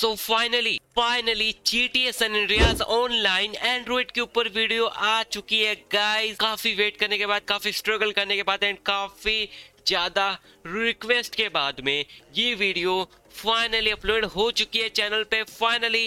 सो finally finally GTA online Android के ऊपर video आ चुकी है गाइस काफी वेट करने के बाद काफी स्ट्रगल करने के बाद एंड काफी ज़्यादा रिक्वेस्ट के बाद में ये वीडियो फाइनली अपलोड हो चुकी है चैनल पे फाइनली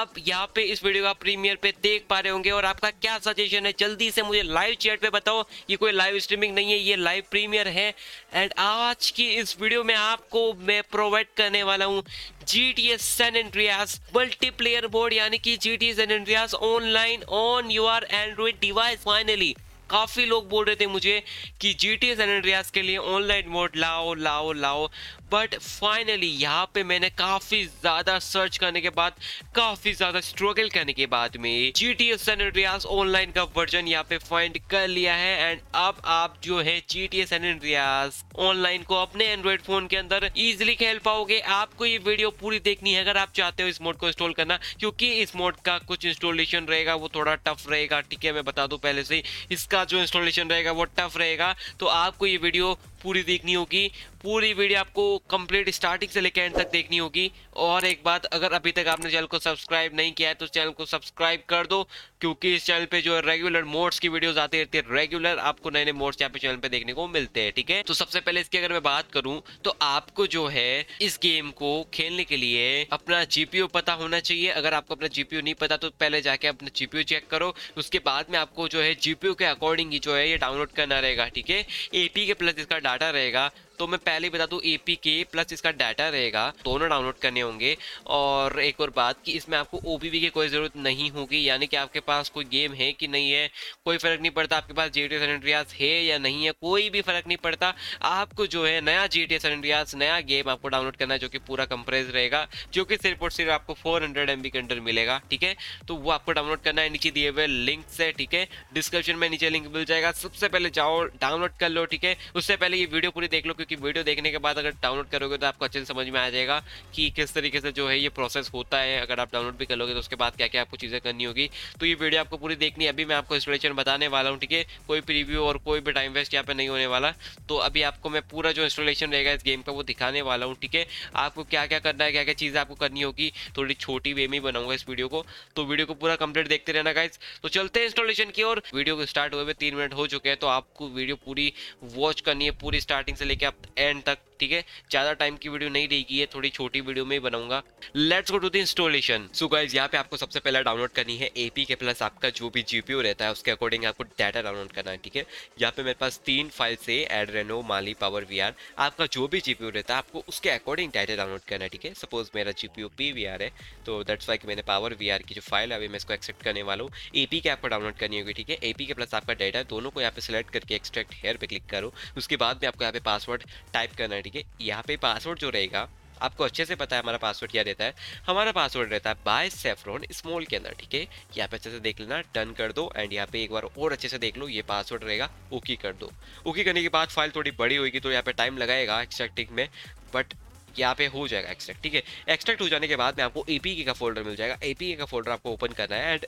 अब यहाँ पे इस वीडियो का प्रीमियर पे देख पा रहे होंगे और आपका क्या सजेशन है जल्दी से मुझे लाइव चैट पे बताओ ये कोई लाइव स्ट्रीमिंग नहीं है ये लाइव प्रीमियर है एंड आज की इस वीडियो में आपको मैं प्रोवाइड करने वाला हूँ G T A San Andreas multiplayer board यानी कि G T A San Andreas online on your Android device finally काफ़ी लोग बोल रहे थे मुझे कि जी टी सैन एंड्रियास के लिए ऑनलाइन मोड लाओ लाओ लाओ बट फाइनली यहाँ पे मैंने काफी ज्यादा सर्च करने के बाद काफी ज्यादा स्ट्रगल करने के बाद में जी टी एस रियाज ऑनलाइन का वर्जन यहाँ पे फाइंड कर लिया है एंड अब आप जो है जी टी एस रियाज ऑनलाइन को अपने एंड्रॉइड फोन के अंदर इजिली खेल पाओगे आपको ये वीडियो पूरी देखनी है अगर आप चाहते हो इस मोड को इंस्टॉल करना क्योंकि इस मोड का कुछ इंस्टॉलेशन रहेगा वो थोड़ा टफ रहेगा ठीक है मैं बता दू पहले से इसका जो इंस्टॉलेशन रहेगा वो टफ रहेगा तो आपको ये वीडियो पूरी देखनी होगी पूरी वीडियो आपको कंप्लीट स्टार्टिंग से लेकर एंड तक देखनी होगी और एक बात अगर अभी तक आपने चैनल को सब्सक्राइब नहीं किया है तो चैनल को सब्सक्राइब कर दो क्योंकि इस चैनल पे जो है रेगुलर मोड्स की वीडियोस आती रहती है रेगुलर आपको नए नए मोड्स यहाँ पे चैनल पे देखने को मिलते हैं ठीक है तो सबसे पहले इसकी अगर मैं बात करूँ तो आपको जो है इस गेम को खेलने के लिए अपना जीपीओ पता होना चाहिए अगर आपको अपना जीपीओ नहीं पता तो पहले जाके अपना जीपीओ चेक करो उसके बाद में आपको जो है जीपीओ के अकॉर्डिंग ही जो है ये डाउनलोड करना रहेगा ठीक है एपी के प्लस इसका डाटा रहेगा तो मैं पहले बता दूँ ए पी के प्लस इसका डाटा रहेगा दोनों डाउनलोड करने होंगे और एक और बात कि इसमें आपको ओ पी की कोई ज़रूरत नहीं होगी यानी कि आपके पास कोई गेम है कि नहीं है कोई फ़र्क नहीं पड़ता आपके पास जी टी रियाज है या नहीं है कोई भी फ़र्क नहीं पड़ता आपको जो है नया जी टी सनड्रियास नया गेम आपको डाउनलोड करना है जो कि पूरा कंप्रेज रहेगा जो कि सिर्फ और सिर्फ आपको फोर हंड्रेड एम बी के अंडर मिलेगा ठीक है तो वो आपको डाउनलोड करना है नीचे दिए हुए लिंक से ठीक है डिस्क्रिप्शन में नीचे लिंक मिल जाएगा सबसे पहले जाओ डाउनलोड कर लो ठीक है उससे पहले ये वीडियो पूरी देख लो क्योंकि क्योंकि वीडियो देखने के बाद अगर डाउनलोड करोगे तो आपको अच्छे से समझ में आ जाएगा कि किस तरीके से जो है ये प्रोसेस होता है अगर आप डाउनलोड भी कर लोगे तो उसके बाद क्या क्या आपको चीज़ें करनी होगी तो ये वीडियो आपको पूरी देखनी है अभी मैं आपको इंस्टॉलेशन बताने वाला हूँ ठीक है कोई प्रीव्यू और कोई भी टाइम वेस्ट यहाँ पर नहीं होने वाला तो अभी आपको मैं पूरा जो इंस्टॉलेशन रहेगा इस गेम का वो दिखाने वाला हूँ ठीक है आपको क्या क्या करना है क्या क्या चीज़ें आपको करनी होगी थोड़ी छोटी वे में ही बनाऊंगा इस वीडियो को तो वीडियो को पूरा कंप्लीट देखते रहना गाइज तो चलते हैं इंस्टॉलेशन की और वीडियो को स्टार्ट हुए तीन मिनट हो चुके हैं तो आपको वीडियो पूरी वॉच करनी है पूरी स्टार्टिंग से लेकर आप एंड तक ठीक है ज्यादा टाइम की वीडियो नहीं रहेगी ये थोड़ी छोटी वीडियो में ही बनाऊंगा let's go to the installation so guys यहाँ पे आपको सबसे पहले डाउनलोड करनी है एपी के प्लस आपका जो भी जीपीयू रहता है उसके अकॉर्डिंग आपको डाटा डाउनलोड करना है ठीक है यहाँ पे मेरे पास तीन फाइल से एड माली पावर वी आपका जो भी जीपीयू रहता है आपको उसके अकॉर्डिंग डाटा डाउनलोड करना है ठीक है सपोज मेरा जीपीयू पी वी है तो दैट्स वाई मैंने पावर वी की जो फाइल है अभी मैं इसको एक्सेप्ट करने वाला हूँ एपी के आपको डाउनलोड करनी होगी ठीक है एपी के प्लस आपका डाटा दोनों को यहाँ पे सिलेक्ट करके एक्सट्रैक्ट हेयर पे क्लिक करो उसके बाद में आपको यहाँ पे पासवर्ड पासवर्ड टाइप करना है ठीक है यहाँ पे पासवर्ड जो रहेगा आपको अच्छे से पता है हमारा पासवर्ड क्या रहता है हमारा पासवर्ड रहता है बाय सेफ्रॉन स्मॉल के अंदर ठीक है यहाँ पे अच्छे से देख लेना डन कर दो एंड यहाँ पे एक बार और अच्छे से देख लो ये पासवर्ड रहेगा ओके कर दो ओके करने के बाद फाइल थोड़ी बड़ी होगी तो यहाँ पे टाइम लगाएगा एक्सट्रैक्टिंग में बट यहाँ पे हो जाएगा एक्सट्रैक्ट ठीक है एक्सट्रैक्ट हो जाने के बाद में आपको ए e का फोल्डर मिल जाएगा ए e का फोल्डर आपको ओपन करना है एंड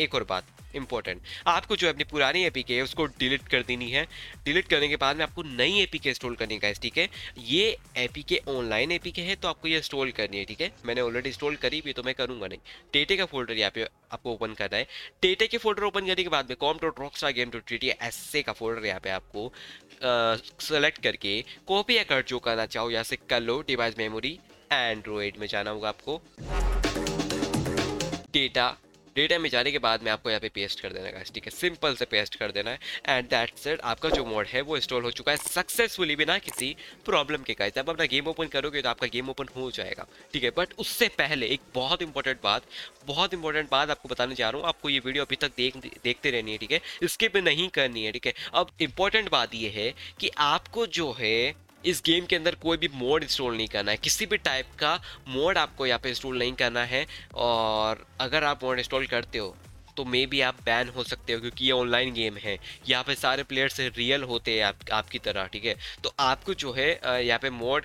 एक और बात इंपॉर्टेंट आपको जो अपनी पुरानी एपी है उसको डिलीट कर देनी है डिलीट करने के बाद में आपको नई एपी के इंस्टॉल करने का है ठीक है ये एपी के ऑनलाइन एपी के है तो आपको ये इंस्टॉल करनी है ठीक है मैंने ऑलरेडी इंस्टॉल करी भी तो मैं करूँगा नहीं टेटे का फोल्डर यहाँ पे आपको ओपन करना है टेटे के फोल्डर ओपन करने के बाद में com dot rock game dot T S A का फोल्डर यहाँ पे आपको सेलेक्ट करके कॉपी या कर जो करना चाहो यहाँ से कर लो डिवाइस मेमोरी एंड्रॉयड में जाना होगा आपको डेटा डेटा में जाने के बाद में आपको यहाँ पे पेस्ट कर देना है ठीक है सिंपल से पेस्ट कर देना है एंड दैट सेट आपका जो मोड है वो इंस्टॉल हो चुका है सक्सेसफुली बिना किसी प्रॉब्लम के कहते आप अपना गेम ओपन करोगे तो आपका गेम ओपन हो जाएगा ठीक है बट उससे पहले एक बहुत इंपॉर्टेंट बात बहुत इंपॉर्टेंट बात आपको बताने जा रहा हूँ आपको ये वीडियो अभी तक देख देखते रहनी है ठीक है स्किप नहीं करनी है ठीक है अब इंपॉर्टेंट बात ये है कि आपको जो है इस गेम के अंदर कोई भी मोड इंस्टॉल नहीं करना है किसी भी टाइप का मोड आपको यहाँ पे इंस्टॉल नहीं करना है और अगर आप मोड इंस्टॉल करते हो तो मे भी आप बैन हो सकते हो क्योंकि ये ऑनलाइन गेम है यहाँ पे सारे प्लेयर्स रियल होते हैं आप आपकी तरह ठीक है तो आपको जो है यहाँ पे मोड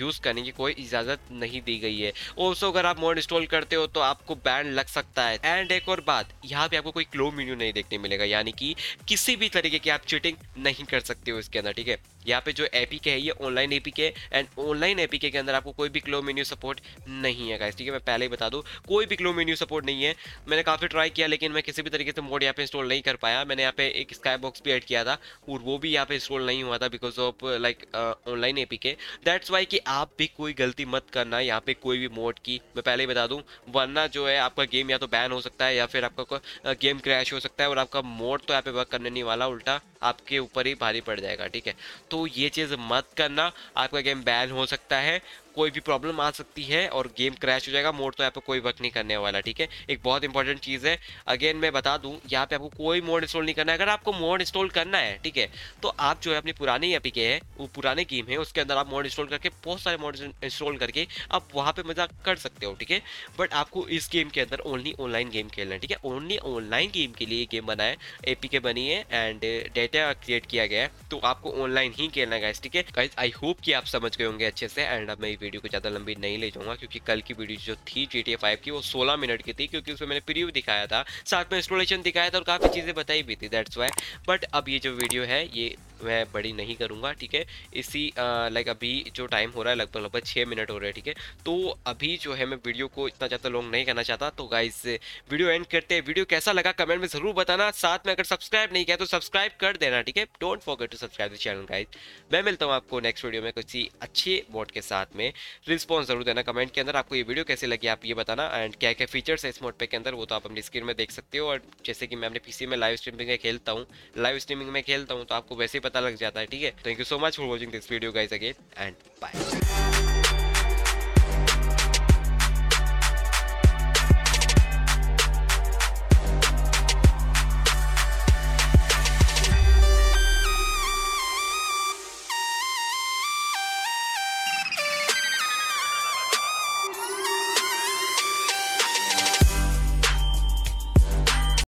यूज़ करने की कोई इजाज़त नहीं दी गई है और उसको अगर आप मोड इंस्टॉल करते हो तो आपको बैन लग सकता है एंड एक और बात यहाँ पे आपको कोई क्लो मेन्यू नहीं देखने मिलेगा यानी कि किसी भी तरीके की आप चीटिंग नहीं कर सकते हो इसके अंदर ठीक है यहाँ पे जो एपी के है ये online AP K and online AP K अंदर आपको कोई भी क्लो मेन्यू सपोर्ट नहीं है गाइस ठीक है मैं पहले ही बता दूँ कोई भी क्लो मेन्यू सपोर्ट नहीं है मैंने काफ़ी ट्राई किया लेकिन मैं किसी भी तरीके से मोड यहाँ पे इंस्टॉल नहीं कर पाया मैंने यहाँ पे एक स्काई बॉक्स भी ऐड किया था और वो भी यहाँ पे इंस्टॉल नहीं हुआ था because of like online A P K that's why कि आप भी कोई गलती मत करना यहाँ पे कोई भी मोड की मैं पहले ही बता दूँ वरना जो है आपका गेम या तो बैन हो सकता है या फिर आपका गेम क्रैश uh, हो सकता है और आपका मोड तो यहाँ पे वर्क करने नहीं वाला उल्टा आपके ऊपर ही भारी पड़ जाएगा ठीक है तो ये चीज़ मत करना आपका गेम बैन हो सकता है कोई भी प्रॉब्लम आ सकती है और गेम क्रैश हो जाएगा मोड तो यहाँ पर कोई वर्क नहीं करने वाला ठीक है एक बहुत इंपॉर्टेंट चीज़ है अगेन मैं बता दूँ यहाँ पे आपको कोई मोड इंस्टॉल नहीं करना है अगर आपको मोड इंस्टॉल करना है ठीक है तो आप जो है अपनी पुरानी एपी के है वो पुराने गेम है उसके अंदर आप मोड इंस्टॉल करके बहुत सारे मोड इंस्टॉल करके आप वहाँ पर मजा कर सकते हो ठीक है बट आपको इस गेम के अंदर ओनली ऑनलाइन गेम खेलना है ठीक है ओनली ऑनलाइन गेम के लिए गेम बनाए ए पी के बनी है एंड डेटा क्रिएट किया गया है तो आपको ऑनलाइन ही खेलना है ठीक है आई होप कि आप समझ गए होंगे अच्छे से एंड अब मेरी वीडियो को ज़्यादा लंबी नहीं ले जाऊँगा क्योंकि कल की वीडियो जो थी जी टी फाइव की वो सोलह मिनट की थी क्योंकि उसमें मैंने प्रीव्यू दिखाया था साथ में इंस्टॉलेशन दिखाया था और काफ़ी चीज़ें बताई भी थी दैट्स वाई बट अब ये जो वीडियो है ये मैं बड़ी नहीं करूँगा ठीक है इसी लाइक अभी जो टाइम हो रहा है लगभग लगभग छः मिनट हो रहे हैं ठीक है तो अभी जो है मैं वीडियो को इतना ज़्यादा लॉन्ग नहीं करना चाहता तो गाइज वीडियो एंड करते हैं वीडियो कैसा लगा कमेंट में ज़रूर बताना साथ में अगर सब्सक्राइब नहीं किया तो सब्सक्राइब कर देना ठीक है don't forget to subscribe the channel guys मैं मिलता हूँ आपको नेक्स्ट वीडियो में किसी अच्छे मोड के साथ में रिस्पॉन्स ज़रूर देना कमेंट के अंदर आपको ये वीडियो कैसे लगी आप ये बताना एंड क्या क्या फीचर्स है इस मोड पे के अंदर वो तो आप अपनी स्क्रीन में देख सकते हो और जैसे कि मैं अपने पीसी में लाइव स्ट्रीमिंग में खेलता हूँ लाइव स्ट्रीमिंग में खेलता हूँ तो आपको वैसे ही पता लग जाता है ठीक है thank you so much for watching this video guys again and bye